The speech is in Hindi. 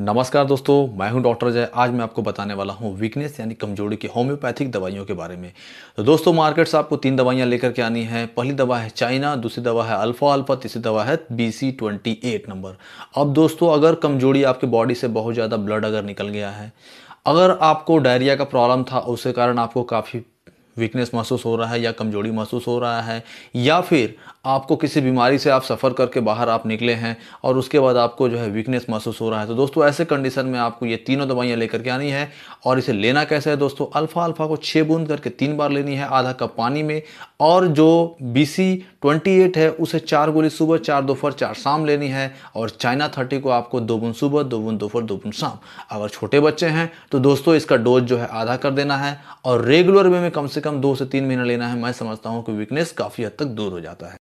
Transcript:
नमस्कार दोस्तों मैं हूं डॉक्टर जय आज मैं आपको बताने वाला हूं वीकनेस यानी कमजोरी की होम्योपैथिक दवाइयों के बारे में तो दोस्तों मार्केट से आपको तीन दवाइयां लेकर के आनी है पहली दवा है चाइना दूसरी दवा है अल्फा अल्फा तीसरी दवा है B C twenty eight number अब दोस्तों अगर कमजोरी आपके बॉडी से बहुत ज़्यादा ब्लड अगर निकल गया है अगर आपको डायरिया का प्रॉब्लम था उसके कारण आपको काफ़ी वीकनेस महसूस हो रहा है या कमजोरी महसूस हो रहा है या फिर आपको किसी बीमारी से आप सफ़र करके बाहर आप निकले हैं और उसके बाद आपको जो है वीकनेस महसूस हो रहा है तो दोस्तों ऐसे कंडीशन में आपको ये तीनों दवाइयाँ लेकर के आनी है और इसे लेना कैसे है दोस्तों अल्फ़ा अल्फ़ा को छः बूंद करके तीन बार लेनी है आधा कप पानी में और जो बी सी ट्वेंटी एट है उसे चार गोली सुबह चार दोपहर चार शाम लेनी है और चाइना थर्टी को आपको दो बूंद सुबह दो बूंद दोपहर दो बूंद शाम अगर छोटे बच्चे हैं तो दोस्तों इसका डोज जो है आधा कर देना है और रेगुलर वे में कम से कम दो से तीन महीना लेना है मैं समझता हूँ कि वीकनेस काफ़ी हद तक दूर हो जाता है